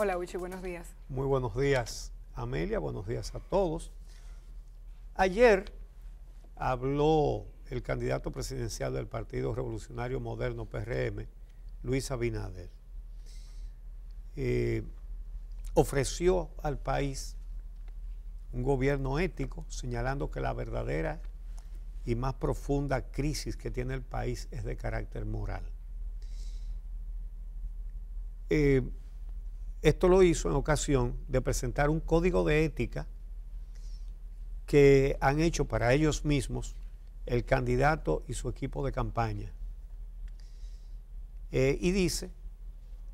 Hola Uchi, buenos días. Muy buenos días Amelia, buenos días a todos. Ayer habló el candidato presidencial del Partido Revolucionario Moderno PRM, Luis Abinader. Eh, ofreció al país un gobierno ético, señalando que la verdadera y más profunda crisis que tiene el país es de carácter moral. Eh, esto lo hizo en ocasión de presentar un código de ética que han hecho para ellos mismos el candidato y su equipo de campaña. Eh, y dice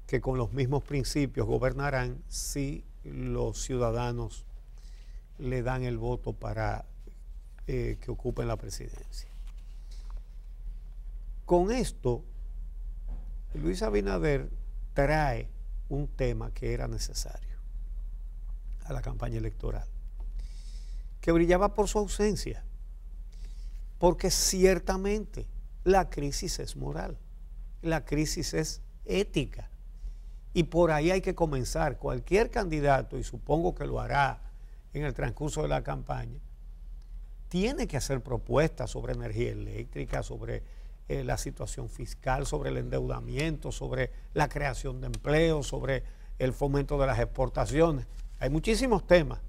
que con los mismos principios gobernarán si los ciudadanos le dan el voto para eh, que ocupen la presidencia. Con esto, Luis Abinader trae un tema que era necesario a la campaña electoral, que brillaba por su ausencia, porque ciertamente la crisis es moral, la crisis es ética, y por ahí hay que comenzar. Cualquier candidato, y supongo que lo hará en el transcurso de la campaña, tiene que hacer propuestas sobre energía eléctrica, sobre eh, la situación fiscal, sobre el endeudamiento, sobre la creación de empleo, sobre el fomento de las exportaciones. Hay muchísimos temas.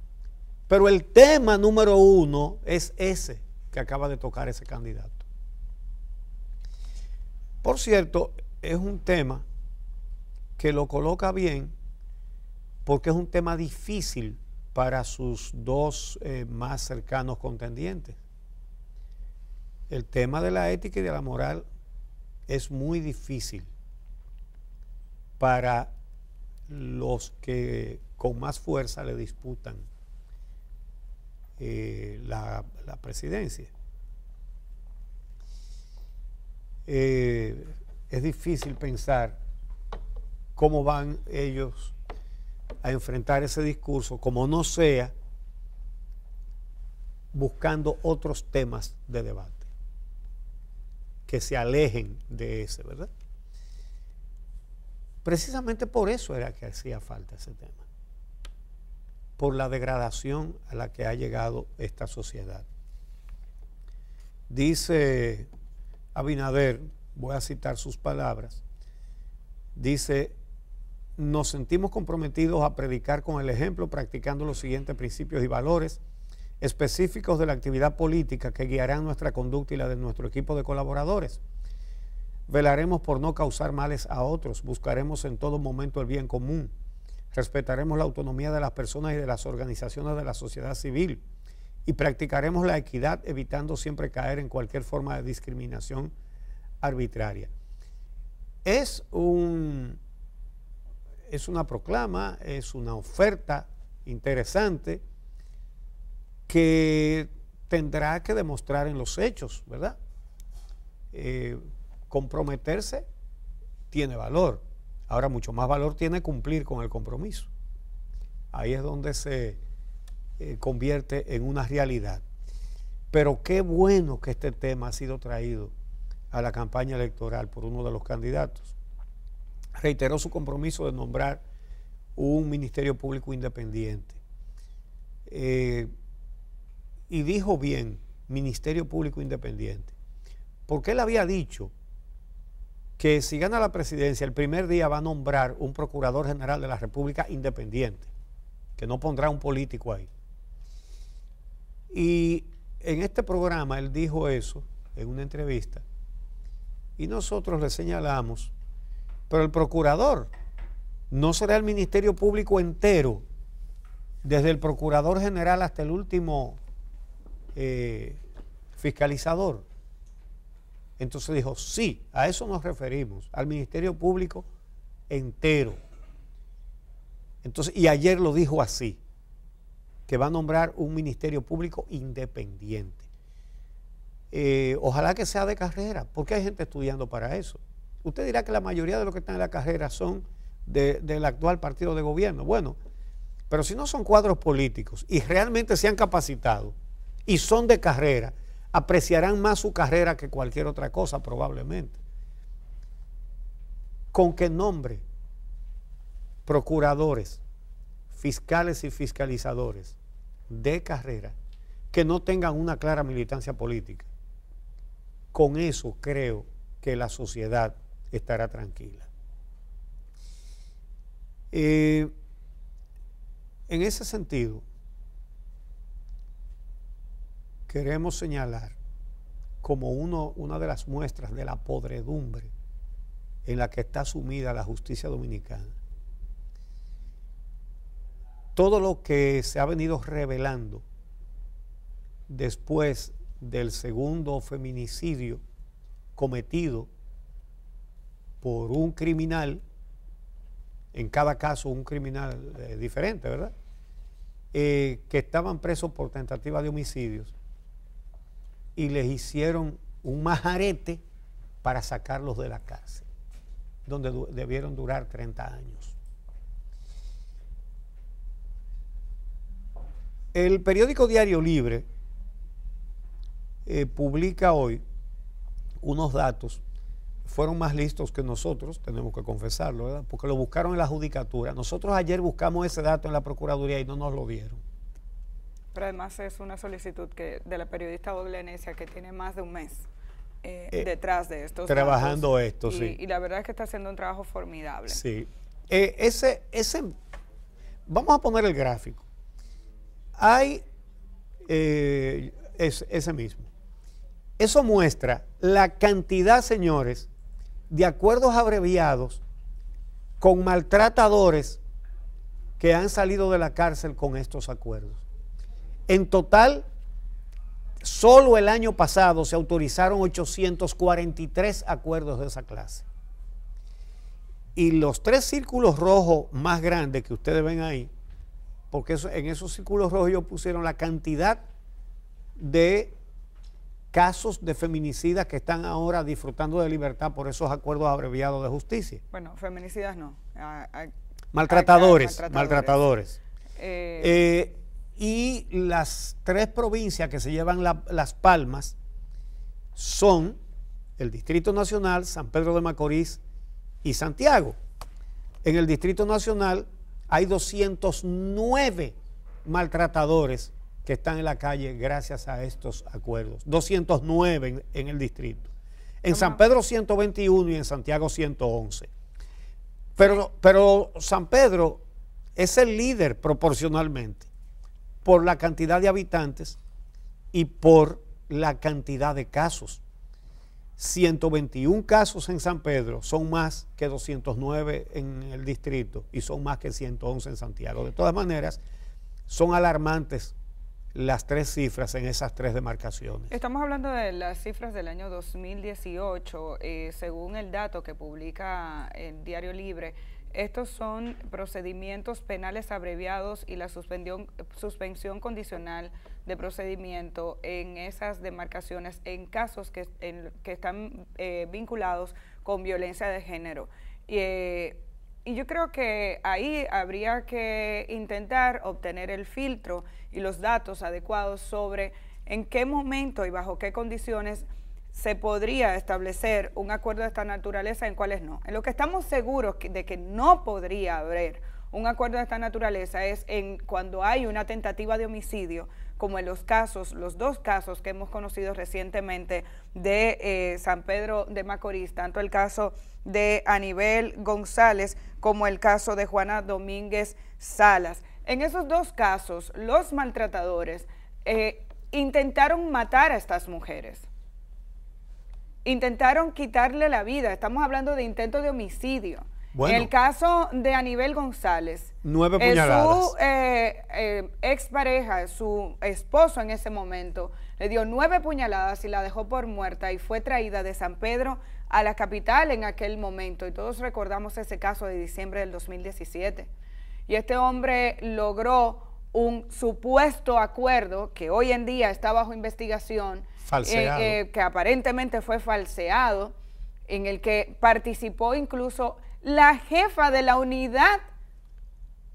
Pero el tema número uno es ese que acaba de tocar ese candidato. Por cierto, es un tema que lo coloca bien porque es un tema difícil para sus dos eh, más cercanos contendientes el tema de la ética y de la moral es muy difícil para los que con más fuerza le disputan eh, la, presidencia. Eh, es difícil pensar cómo van ellos a enfrentar ese discurso, como no sea buscando otros temas de debate que se alejen de ese, ¿verdad? Precisamente por eso era que hacía falta ese tema, por la degradación a la que ha llegado esta sociedad. Dice Abinader, voy a citar sus palabras, dice, nos sentimos comprometidos a predicar con el ejemplo, practicando los siguientes principios y valores específicos de la actividad política que guiarán nuestra conducta y la de nuestro equipo de colaboradores. Velaremos por no causar males a otros, buscaremos en todo momento el bien común, respetaremos la autonomía de las personas y de las organizaciones de la sociedad civil y practicaremos la equidad evitando siempre caer en cualquier forma de discriminación arbitraria. Es, un, es una proclama, es una oferta interesante que tendrá que demostrar en los hechos, ¿verdad? Eh, comprometerse tiene valor. Ahora mucho más valor tiene cumplir con el compromiso. Ahí es donde se eh, convierte en una realidad. Pero qué bueno que este tema ha sido traído a la campaña electoral por uno de los candidatos. Reiteró su compromiso de nombrar un Ministerio Público Independiente. Eh, y dijo bien, Ministerio Público Independiente, porque él había dicho que si gana la presidencia, el primer día va a nombrar un procurador general de la República independiente, que no pondrá un político ahí. Y en este programa él dijo eso, en una entrevista, y nosotros le señalamos, pero el procurador no será el Ministerio Público entero, desde el procurador general hasta el último eh, fiscalizador. Entonces dijo, sí, a eso nos referimos, al Ministerio Público entero. Entonces, y ayer lo dijo así, que va a nombrar un Ministerio Público independiente. Eh, ojalá que sea de carrera, porque hay gente estudiando para eso. Usted dirá que la mayoría de los que están en la carrera son del actual partido de gobierno. Bueno, pero si no son cuadros políticos y realmente se han capacitado, y son de carrera, apreciarán más su carrera que cualquier otra cosa probablemente. ¿Con qué nombre? Procuradores, fiscales y fiscalizadores de carrera que no tengan una clara militancia política. Con eso creo que la sociedad estará tranquila. Eh, en ese sentido, queremos señalar como uno, una de las muestras de la podredumbre en la que está sumida la justicia dominicana. Todo lo que se ha venido revelando después del segundo feminicidio cometido por un criminal, en cada caso un criminal eh, diferente, ¿verdad? Eh, que estaban presos por tentativa de homicidios y les hicieron un majarete para sacarlos de la cárcel, donde debieron durar 30 años. El periódico Diario Libre eh, publica hoy unos datos, fueron más listos que nosotros, tenemos que confesarlo, Porque lo buscaron en la judicatura. Nosotros ayer buscamos ese dato en la Procuraduría y no nos lo dieron. Pero además es una solicitud que de la periodista Odlenesia que tiene más de un mes. Eh, eh, detrás de esto. Trabajando esto, sí. Y la verdad es que está haciendo un trabajo formidable. Sí. Eh, ese, ese, vamos a poner el gráfico. Hay es, ese mismo. Eso muestra la cantidad, señores, de acuerdos abreviados con maltratadores que han salido de la cárcel con estos acuerdos. En total, solo el año pasado se autorizaron 843 acuerdos de esa clase. Y los tres círculos rojos más grandes que ustedes ven ahí, porque en esos círculos rojos ellos pusieron la cantidad de casos de feminicidas que están ahora disfrutando de libertad por esos acuerdos abreviados de justicia. Bueno, feminicidas no. Ah, ah, maltratadores, maltratadores. eh, eh y las tres provincias que se llevan las palmas son el Distrito Nacional, San Pedro de Macorís y Santiago. En el Distrito Nacional hay 209 maltratadores que están en la calle gracias a estos acuerdos. 209 en, el distrito. En San Pedro 121 y en Santiago 111. Pero, pero San Pedro es el líder proporcionalmente por la cantidad de habitantes y por la cantidad de casos. 121 casos en San Pedro son más que 209 en el distrito y son más que 111 en Santiago. De todas maneras, son alarmantes las tres cifras en esas tres demarcaciones. Estamos hablando de las cifras del año 2018. Eh, según el dato que publica el Diario Libre, estos son procedimientos penales abreviados y la suspensión, suspensión condicional de procedimiento en esas demarcaciones en casos que, están eh, vinculados con violencia de género. Eh, y yo creo que ahí habría que intentar obtener el filtro y los datos adecuados sobre en qué momento y bajo qué condiciones se podría establecer un acuerdo de esta naturaleza en cuáles no. En lo que estamos seguros de que no podría haber un acuerdo de esta naturaleza es en cuando hay una tentativa de homicidio, como en los casos, los dos casos que hemos conocido recientemente de eh, San Pedro de Macorís, tanto el caso de Anibel González como el caso de Juana Domínguez Salas. En esos dos casos, los maltratadores eh, intentaron matar a estas mujeres intentaron quitarle la vida. Estamos hablando de intento de homicidio. en el caso de Anibel González, nueve puñaladas. su eh, eh, expareja, su esposo en ese momento, le dio nueve puñaladas y la dejó por muerta y fue traída de San Pedro a la capital en aquel momento. Y todos recordamos ese caso de diciembre del 2017. Y este hombre logró un supuesto acuerdo que hoy en día está bajo investigación, eh, eh, que aparentemente fue falseado, en el que participó incluso la jefa de la unidad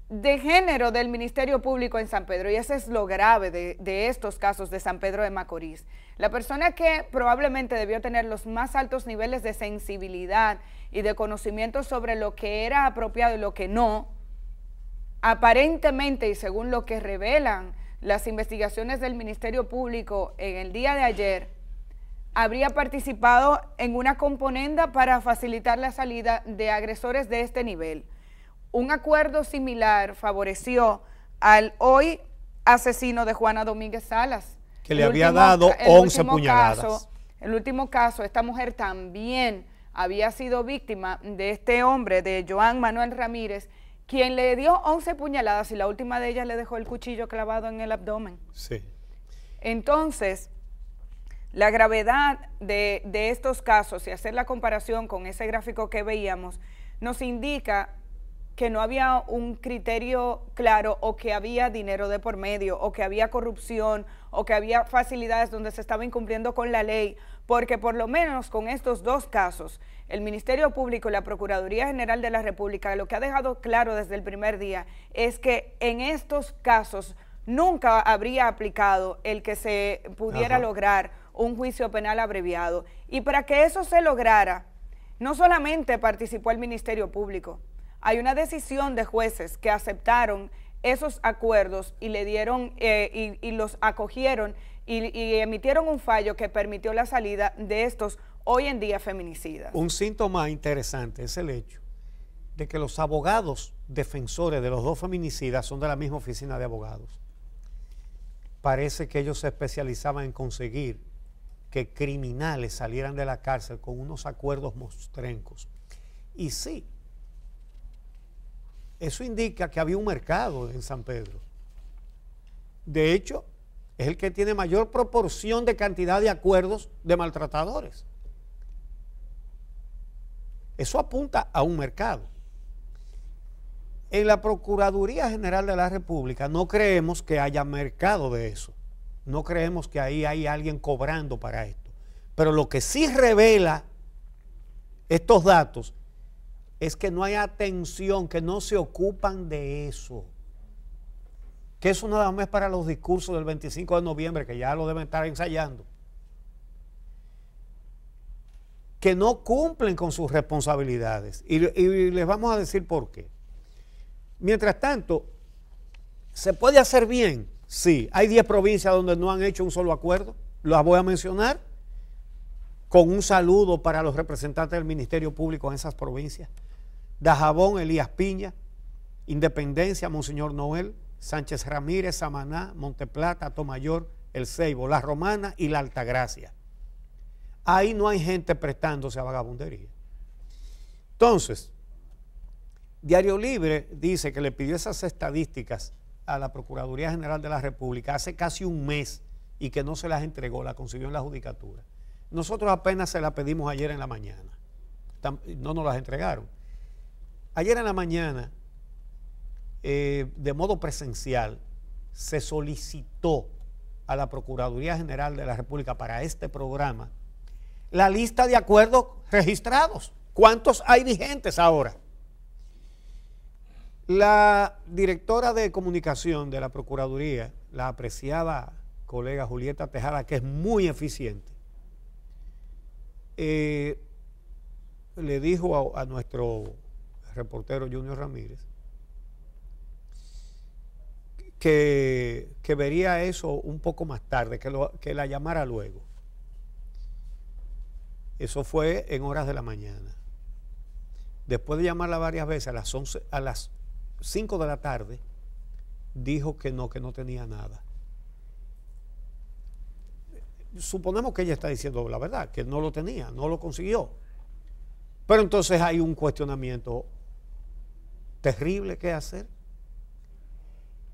de género del Ministerio Público en San Pedro, y ese es lo grave de, de, estos casos de San Pedro de Macorís. La persona que probablemente debió tener los más altos niveles de sensibilidad y de conocimiento sobre lo que era apropiado y lo que no, aparentemente y según lo que revelan las investigaciones del Ministerio Público en el día de ayer, habría participado en una componenda para facilitar la salida de agresores de este nivel. Un acuerdo similar favoreció al hoy asesino de Juana Domínguez Salas. Que le había dado 11 puñaladas. En el último caso, esta mujer también había sido víctima de este hombre, de Joan Manuel Ramírez, quien le dio 11 puñaladas y la última de ellas le dejó el cuchillo clavado en el abdomen. Sí. Entonces, la gravedad de, de estos casos y hacer la comparación con ese gráfico que veíamos nos indica que no había un criterio claro o que había dinero de por medio o que había corrupción o que había facilidades donde se estaba incumpliendo con la ley, porque por lo menos con estos dos casos el Ministerio Público y la Procuraduría General de la República, lo que ha dejado claro desde el primer día es que en estos casos nunca habría aplicado el que se pudiera lograr un juicio penal abreviado. Y para que eso se lograra, no solamente participó el Ministerio Público, hay una decisión de jueces que aceptaron esos acuerdos y le dieron eh, y, los acogieron y, y emitieron un fallo que permitió la salida de estos hoy en día feminicida. Un síntoma interesante es el hecho de que los abogados defensores de los dos feminicidas son de la misma oficina de abogados. Parece que ellos se especializaban en conseguir que criminales salieran de la cárcel con unos acuerdos mostrencos. Y sí, eso indica que había un mercado en San Pedro. De hecho, es el que tiene mayor proporción de cantidad de acuerdos de maltratadores. Eso apunta a un mercado. En la Procuraduría General de la República no creemos que haya mercado de eso. No creemos que ahí hay alguien cobrando para esto. Pero lo que sí revela estos datos es que no hay atención, que no se ocupan de eso. Que eso nada más para los discursos del 25 de noviembre, que ya lo deben estar ensayando. que no cumplen con sus responsabilidades. Y, les vamos a decir por qué. Mientras tanto, ¿se puede hacer bien? Sí, hay 10 provincias donde no han hecho un solo acuerdo, las voy a mencionar, con un saludo para los representantes del Ministerio Público en esas provincias. Dajabón, Elías Piña, Independencia, Monseñor Noel, Sánchez Ramírez, Samaná, Monteplata, Tomayor, El Ceibo, La Romana y La Altagracia ahí no hay gente prestándose a vagabundería. Entonces, Diario Libre dice que le pidió esas estadísticas a la Procuraduría General de la República hace casi un mes y que no se las entregó, la consiguió en la Judicatura. Nosotros apenas se las pedimos ayer en la mañana, no nos las entregaron. Ayer en la mañana, eh, de modo presencial, se solicitó a la Procuraduría General de la República para este programa la lista de acuerdos registrados. ¿Cuántos hay vigentes ahora? La directora de comunicación de la Procuraduría, la apreciada colega Julieta Tejada, que es muy eficiente, eh, le dijo a, nuestro reportero Junior Ramírez que, vería eso un poco más tarde, que la llamara luego. Eso fue en horas de la mañana. Después de llamarla varias veces, a las, a las 5 de la tarde, dijo que no, que no tenía nada. Suponemos que ella está diciendo la verdad, que no lo tenía, no lo consiguió. Pero entonces hay un cuestionamiento terrible que hacer.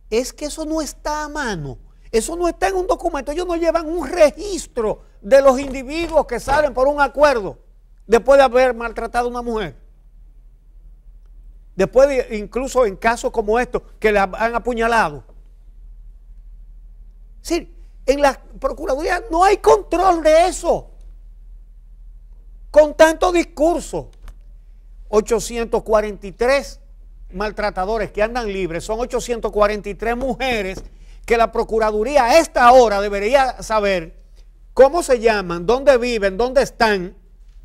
Es que eso no está a mano, eso no está en un documento, ellos no llevan un registro de los individuos que salen por un acuerdo después de haber maltratado a una mujer. Después, incluso en casos como estos, que la han apuñalado. Sí, en la Procuraduría no hay control de eso. Con tanto discurso. 843 maltratadores que andan libres, son 843 mujeres que la Procuraduría a esta hora debería saber cómo se llaman, dónde viven, dónde están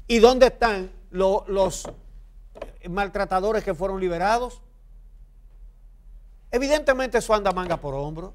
y dónde están los maltratadores que fueron liberados. Evidentemente eso anda manga por hombro.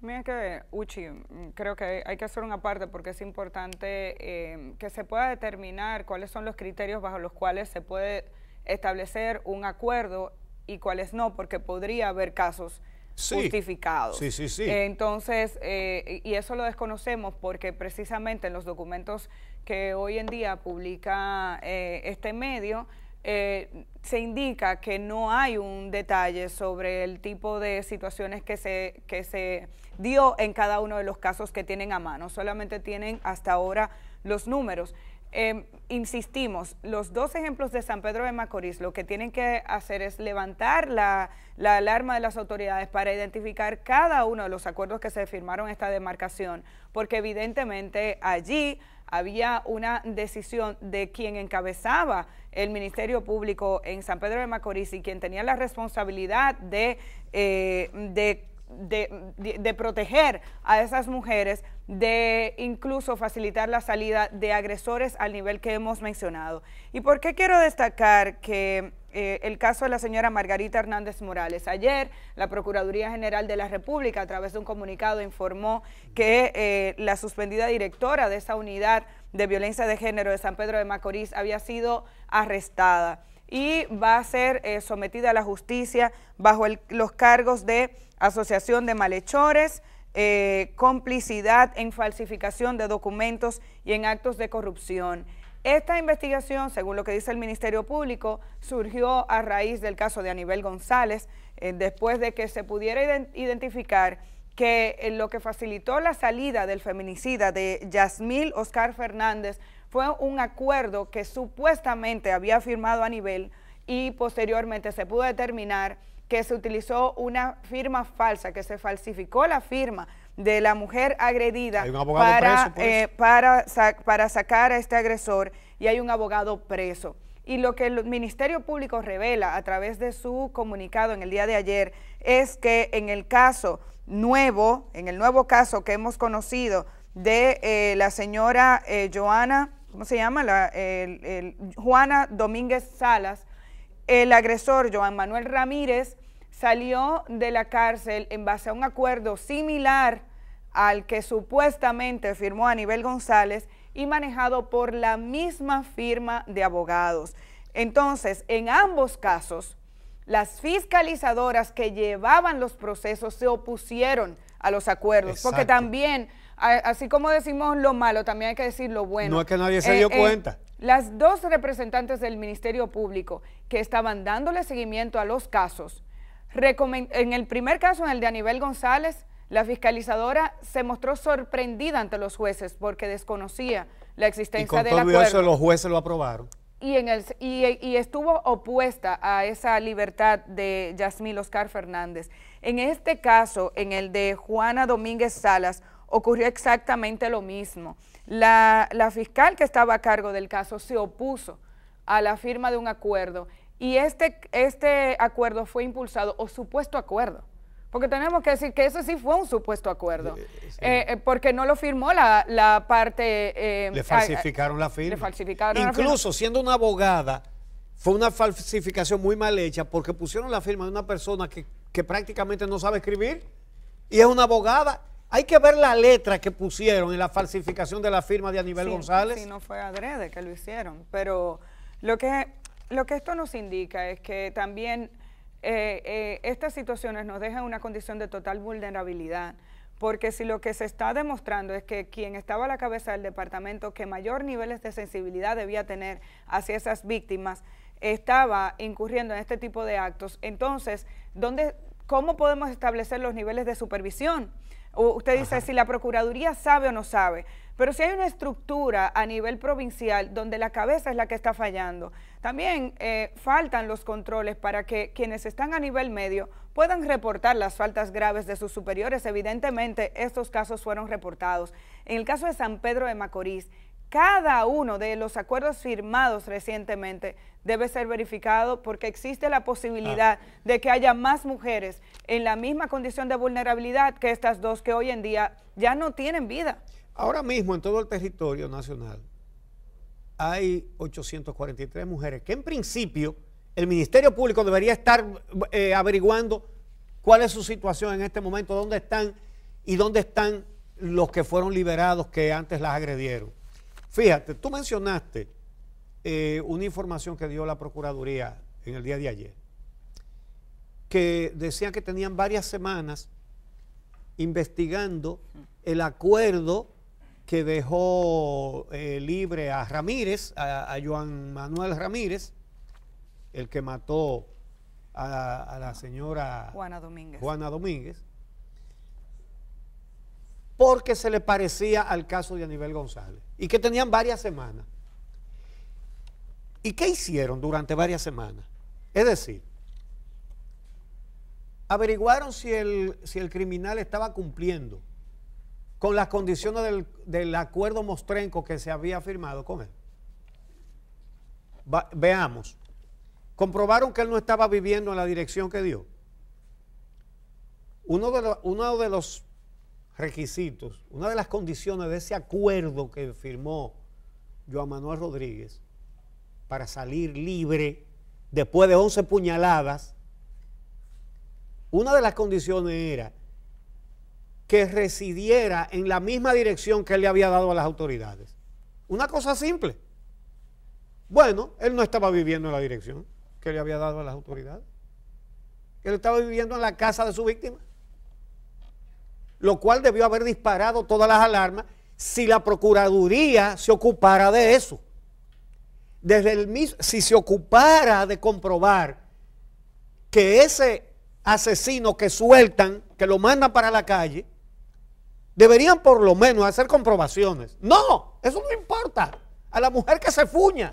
Mira que, Uchi, creo que hay que hacer una parte porque es importante em, que se pueda determinar cuáles son los criterios bajo los cuales se puede establecer un acuerdo y cuáles no, porque podría haber casos Sí, sí, sí. Entonces, eh, y eso lo desconocemos porque precisamente en los documentos que hoy en día publica eh, este medio, eh, se indica que no hay un detalle sobre el tipo de situaciones que se, que se dio en cada uno de los casos que tienen a mano, solamente tienen hasta ahora los números. Em, insistimos, los dos ejemplos de San Pedro de Macorís lo que tienen que hacer es levantar la, alarma de las autoridades para identificar cada uno de los acuerdos que se firmaron en esta demarcación, porque evidentemente allí había una decisión de quien encabezaba el Ministerio Público en San Pedro de Macorís y quien tenía la responsabilidad de, eh, de de, proteger a esas mujeres, de incluso facilitar la salida de agresores al nivel que hemos mencionado. ¿Y por qué quiero destacar que eh, el caso de la señora Margarita Hernández Morales? Ayer la Procuraduría General de la República a través de un comunicado informó que eh, la suspendida directora de esa unidad de violencia de género de San Pedro de Macorís había sido arrestada y va a ser eh, sometida a la justicia bajo los cargos de asociación de malhechores, eh, complicidad en falsificación de documentos y en actos de corrupción. Esta investigación, según lo que dice el Ministerio Público, surgió a raíz del caso de Anibel González, eh, después de que se pudiera identificar que lo que facilitó la salida del feminicida de Yasmil Oscar Fernández fue un acuerdo que supuestamente había firmado a nivel y posteriormente se pudo determinar que se utilizó una firma falsa, que se falsificó la firma de la mujer agredida para, pues. eh, para, sacar a este agresor y hay un abogado preso. Y lo que el Ministerio Público revela a través de su comunicado en el día de ayer es que en el caso nuevo, en el nuevo caso que hemos conocido de eh, la señora eh, Joana ¿cómo se llama? La, Juana Domínguez Salas, el agresor Joan Manuel Ramírez salió de la cárcel en base a un acuerdo similar al que supuestamente firmó Aníbal González y manejado por la misma firma de abogados. Entonces, en ambos casos, las fiscalizadoras que llevaban los procesos se opusieron a los acuerdos, porque también así como decimos lo malo, también hay que decir lo bueno. No es que nadie se eh, dio eh, cuenta. Las dos representantes del Ministerio Público que estaban dándole seguimiento a los casos, en el primer caso, en el de Anibel González, la fiscalizadora se mostró sorprendida ante los jueces porque desconocía la existencia de con los jueces lo aprobaron. Y, en el, y, estuvo opuesta a esa libertad de Yasmín Oscar Fernández. En este caso, en el de Juana Domínguez Salas, ocurrió exactamente lo mismo. La, fiscal que estaba a cargo del caso se opuso a la firma de un acuerdo y este, este acuerdo fue impulsado, o supuesto acuerdo, porque tenemos que decir que eso sí fue un supuesto acuerdo, eh, eh, eh, porque no lo firmó la, parte... le falsificaron la firma. Incluso siendo una abogada, fue una falsificación muy mal hecha porque pusieron la firma de una persona que, que prácticamente no sabe escribir y es una abogada hay que ver la letra que pusieron en la falsificación de la firma de Aníbal González. Sí, no fue adrede que lo hicieron, pero lo que, lo que esto nos indica es que también eh, eh, estas situaciones nos dejan una condición de total vulnerabilidad, porque si lo que se está demostrando es que quien estaba a la cabeza del departamento que mayor niveles de sensibilidad debía tener hacia esas víctimas, estaba incurriendo en este tipo de actos, entonces, ¿dónde, ¿cómo podemos establecer los niveles de supervisión? usted dice si la Procuraduría sabe o no sabe, pero si hay una estructura a nivel provincial donde la cabeza es la que está fallando, también eh, faltan los controles para que quienes están a nivel medio puedan reportar las faltas graves de sus superiores. Evidentemente, estos casos fueron reportados. En el caso de San Pedro de Macorís, cada uno de los acuerdos firmados recientemente debe ser verificado porque existe la posibilidad ah. de que haya más mujeres en la misma condición de vulnerabilidad que estas dos que hoy en día ya no tienen vida. Ahora mismo en todo el territorio nacional hay 843 mujeres que en principio el Ministerio Público debería estar eh, averiguando cuál es su situación en este momento, dónde están y dónde están los que fueron liberados que antes las agredieron. Fíjate, tú mencionaste eh, una información que dio la Procuraduría en el día de ayer, que decía que tenían varias semanas investigando el acuerdo que dejó eh, libre a Ramírez, a, Juan Manuel Ramírez, el que mató a, la señora Juana Juana Domínguez porque se le parecía al caso de Aníbal González y que tenían varias semanas. ¿Y qué hicieron durante varias semanas? Es decir, averiguaron si el, si el criminal estaba cumpliendo con las condiciones del, acuerdo mostrenco que se había firmado con él. veamos. Comprobaron que él no estaba viviendo en la dirección que dio. Uno de, uno de los requisitos, una de las condiciones de ese acuerdo que firmó Joan Manuel Rodríguez para salir libre después de 11 puñaladas, una de las condiciones era que residiera en la misma dirección que él le había dado a las autoridades. Una cosa simple. Bueno, él no estaba viviendo en la dirección que le había dado a las autoridades. Él estaba viviendo en la casa de su víctima lo cual debió haber disparado todas las alarmas si la Procuraduría se ocupara de eso. Desde el mismo, si se ocupara de comprobar que ese asesino que sueltan, que lo mandan para la calle, deberían por lo menos hacer comprobaciones. No, eso no importa. A la mujer que se fuña.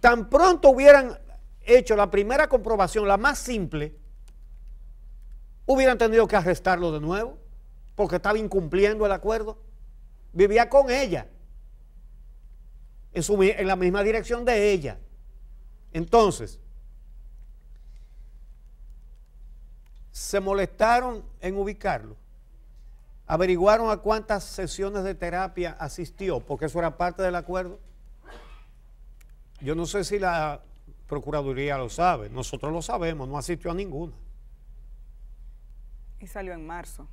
Tan pronto hubieran hecho la primera comprobación, la más simple, hubieran tenido que arrestarlo de nuevo porque estaba incumpliendo el acuerdo. Vivía con ella, en, su, en la misma dirección de ella. Entonces, se molestaron en ubicarlo. Averiguaron a cuántas sesiones de terapia asistió, porque eso era parte del acuerdo. Yo no sé si la Procuraduría lo sabe, nosotros lo sabemos, no asistió a ninguna. Y salió en marzo.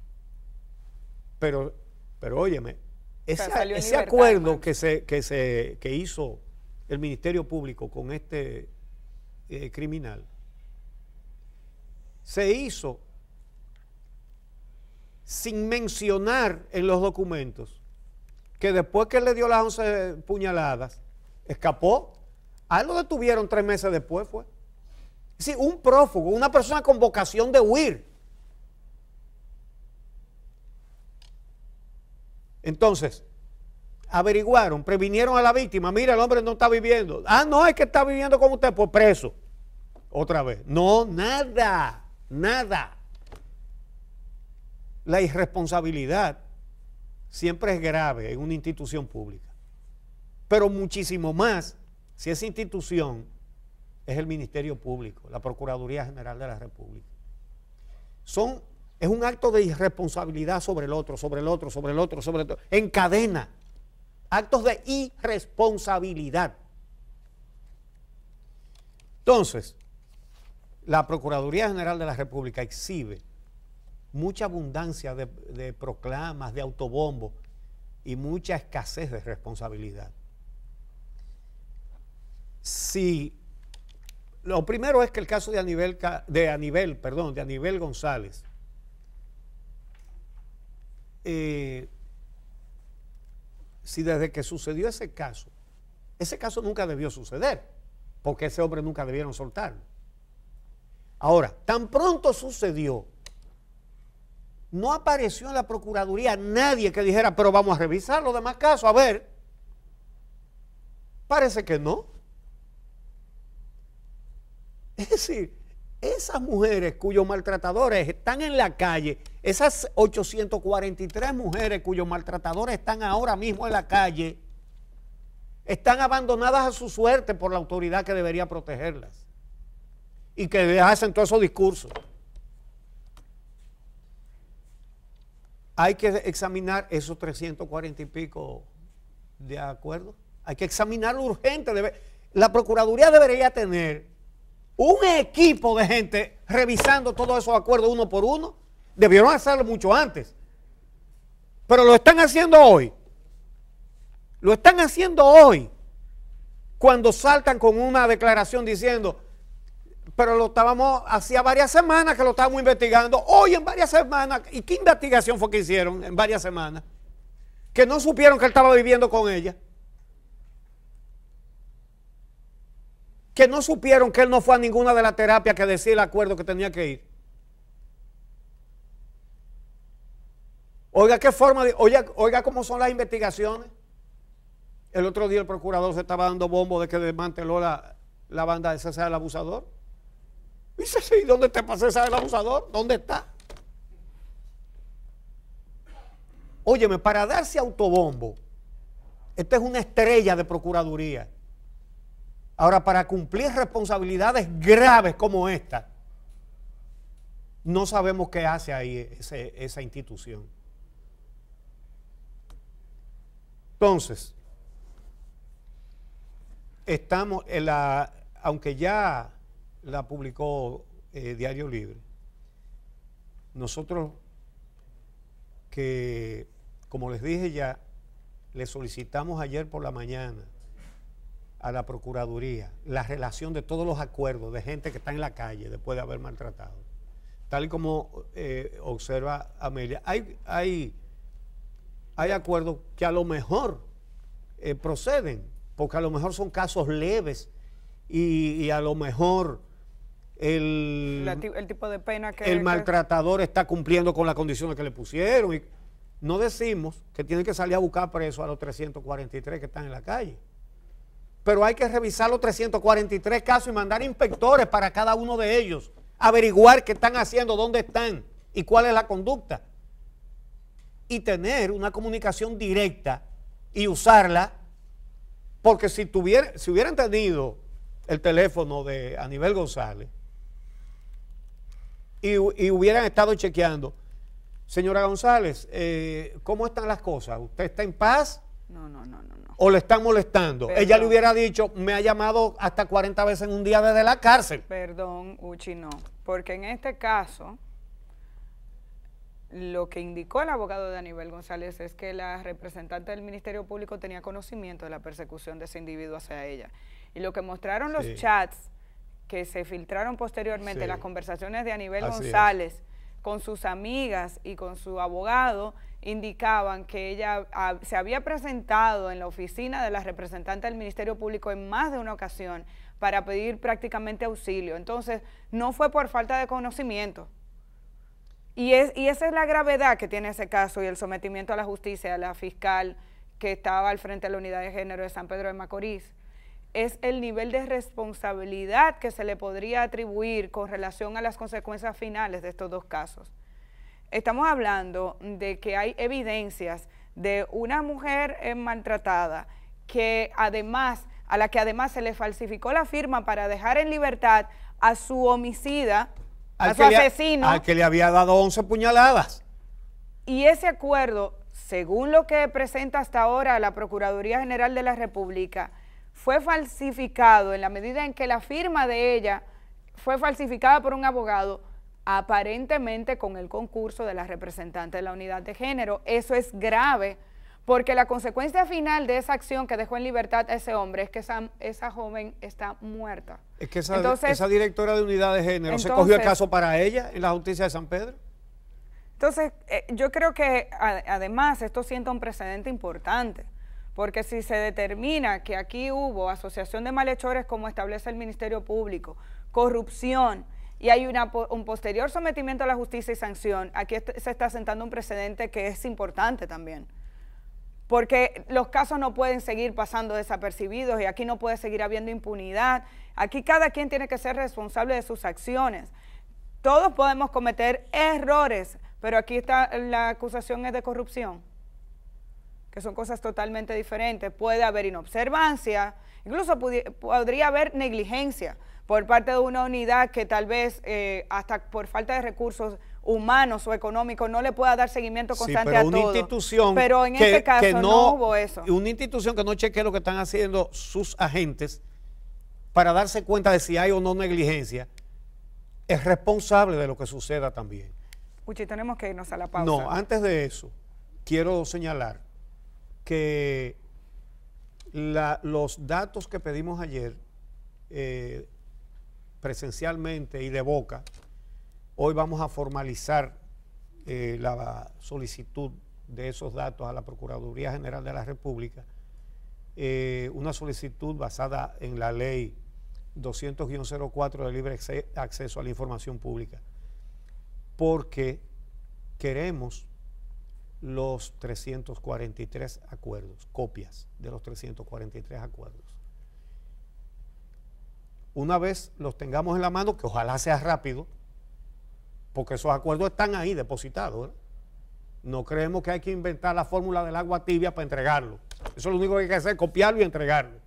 Pero, pero óyeme, ese acuerdo que se, que se hizo el Ministerio Público con este eh, criminal se hizo sin mencionar en los documentos que después que le dio las 11 puñaladas, escapó. A lo detuvieron tres meses después, fue. Sí, un prófugo, una persona con vocación de huir. Entonces, averiguaron, previnieron a la víctima, mira, el hombre no está viviendo. Ah, no, es que está viviendo como usted, pues preso. Otra vez. No, nada, nada. La irresponsabilidad siempre es grave en una institución pública, pero muchísimo más si esa institución es el Ministerio Público, la Procuraduría General de la República. Son es un acto de irresponsabilidad sobre el otro, sobre el otro, sobre el otro, sobre el otro. En cadena. Actos de irresponsabilidad. Entonces, la Procuraduría General de la República exhibe mucha abundancia de, proclamas, de autobombos y mucha escasez de responsabilidad. Si lo primero es que el caso de Anibel, de perdón, de Anibel González si desde que sucedió ese caso, ese caso nunca debió suceder, porque ese hombre nunca debieron soltarlo. Ahora, tan pronto sucedió, no apareció en la Procuraduría nadie que dijera, pero vamos a revisar los demás casos, a ver. Parece que no. Es decir, esas mujeres cuyos maltratadores están en la calle, esas 843 mujeres cuyos maltratadores están ahora mismo en la calle, están abandonadas a su suerte por la autoridad que debería protegerlas y que hacen todos esos discursos. Hay que examinar esos 340 y pico de acuerdo. Hay que examinarlo urgente. la Procuraduría debería tener un equipo de gente revisando todos esos acuerdos uno por uno. Debieron hacerlo mucho antes. Pero lo están haciendo hoy. Lo están haciendo hoy. Cuando saltan con una declaración diciendo, pero lo estábamos, hacía varias semanas que lo estábamos investigando. Hoy en varias semanas, ¿y qué investigación fue que hicieron en varias semanas? Que no supieron que él estaba viviendo con ella. que no supieron que él no fue a ninguna de las terapias que decía el acuerdo que tenía que ir. Oiga, qué forma de, oiga, oiga cómo son las investigaciones. El otro día el procurador se estaba dando bombo de que desmanteló la, banda de César el Abusador. Dice, ¿y ¿dónde está César el Abusador? ¿Dónde está? Óyeme, para darse autobombo, esta es una estrella de procuraduría. Ahora, para cumplir responsabilidades graves como esta, no sabemos qué hace ahí esa institución. Entonces, estamos en la, aunque ya la publicó eh, Diario Libre, nosotros que, como les dije ya, le solicitamos ayer por la mañana a la Procuraduría la relación de todos los acuerdos de gente que está en la calle después de haber maltratado. Tal y como eh, observa Amelia, hay, hay acuerdos que a lo mejor eh, proceden, porque a lo mejor son casos leves y, a lo mejor el, el, tipo de pena que... El maltratador está cumpliendo con las condiciones que le pusieron. Y no decimos que tienen que salir a buscar presos a los 343 que están en la calle pero hay que revisar los 343 casos y mandar inspectores para cada uno de ellos, averiguar qué están haciendo, dónde están y cuál es la conducta. Y tener una comunicación directa y usarla, porque si, hubieran tenido el teléfono de Aníbal González y, hubieran estado chequeando, señora González, eh, ¿cómo están las cosas? ¿Usted está en paz? No, no, no, no, O le están molestando. Ella le hubiera dicho, me ha llamado hasta 40 veces en un día desde la cárcel. Perdón, Uchi, no. Porque en este caso, lo que indicó el abogado de Aníbal González es que la representante del Ministerio Público tenía conocimiento de la persecución de ese individuo hacia ella. Y lo que mostraron los chats que se filtraron posteriormente, las conversaciones de Aníbal González con sus amigas y con su abogado, indicaban que ella se había presentado en la oficina de la representante del Ministerio Público en más de una ocasión para pedir prácticamente auxilio. Entonces, no fue por falta de conocimiento. Y, y esa es la gravedad que tiene ese caso y el sometimiento a la justicia a la fiscal que estaba al frente de la unidad de género de San Pedro de Macorís. Es el nivel de responsabilidad que se le podría atribuir con relación a las consecuencias finales de estos dos casos estamos hablando de que hay evidencias de una mujer eh, maltratada que además, a la que además se le falsificó la firma para dejar en libertad a su homicida, a su asesino. al que le había dado 11 puñaladas. Y ese acuerdo, según lo que presenta hasta ahora la Procuraduría General de la República, fue falsificado en la medida en que la firma de ella fue falsificada por un abogado aparentemente con el concurso de la representante de la unidad de género. Eso es grave porque la consecuencia final de esa acción que dejó en libertad a ese hombre es que esa, esa joven está muerta. Es que esa, directora de unidad de género se cogió el caso para ella en la justicia de San Pedro. Entonces, eh, yo creo que además esto sienta un precedente importante, porque si se determina que aquí hubo asociación de malhechores como establece el Ministerio Público, corrupción, y hay un posterior sometimiento a la justicia y sanción, aquí se está sentando un precedente que es importante también. Porque los casos no pueden seguir pasando desapercibidos y aquí no puede seguir habiendo impunidad. Aquí cada quien tiene que ser responsable de sus acciones. Todos podemos cometer errores, pero aquí está la acusación es de corrupción, que son cosas totalmente diferentes. Puede haber inobservancia, incluso podría haber negligencia, por parte de una unidad que tal vez eh, hasta por falta de recursos humanos o económicos no le pueda dar seguimiento constante a una todo. Institución pero en este caso no, hubo eso. Una institución que no cheque lo que están haciendo sus agentes para darse cuenta de si hay o no negligencia es responsable de lo que suceda también. Uchi, tenemos que irnos a la pausa. No, antes de eso, quiero señalar que los datos que pedimos ayer eh, presencialmente y de boca, hoy vamos a formalizar eh, la solicitud de esos datos a la Procuraduría General de la República, eh, una solicitud basada en la ley 200-04 de libre acceso a la información pública, porque queremos los 343 acuerdos, copias de los 343 acuerdos una vez los tengamos en la mano, que ojalá sea rápido, porque esos acuerdos están ahí depositados. No creemos que hay que inventar la fórmula del agua tibia para entregarlo. Eso es lo único que hay que hacer, copiarlo y entregarlo.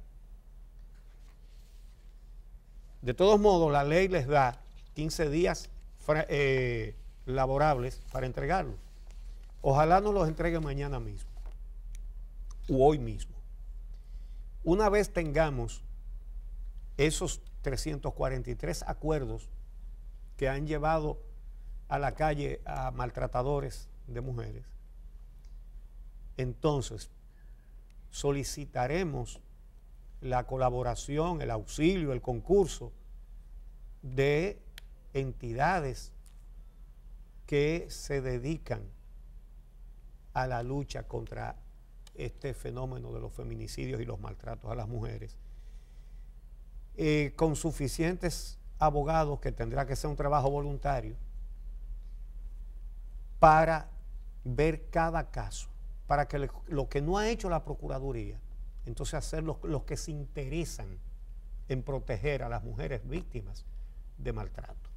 De todos modos, la ley les da 15 días eh, laborables para entregarlo. Ojalá nos los entregue mañana mismo o hoy mismo. Una vez tengamos esos 343 acuerdos que han llevado a la calle a maltratadores de mujeres. Entonces, solicitaremos la colaboración, el auxilio, el concurso de entidades que se dedican a la lucha contra este fenómeno de los feminicidios y los maltratos a las mujeres con suficientes abogados, que tendrá que ser un trabajo voluntario, para ver cada caso, para que lo que no ha hecho la Procuraduría, entonces hacer los, los que se interesan en proteger a las mujeres víctimas de maltrato.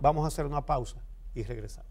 Vamos a hacer una pausa y regresamos.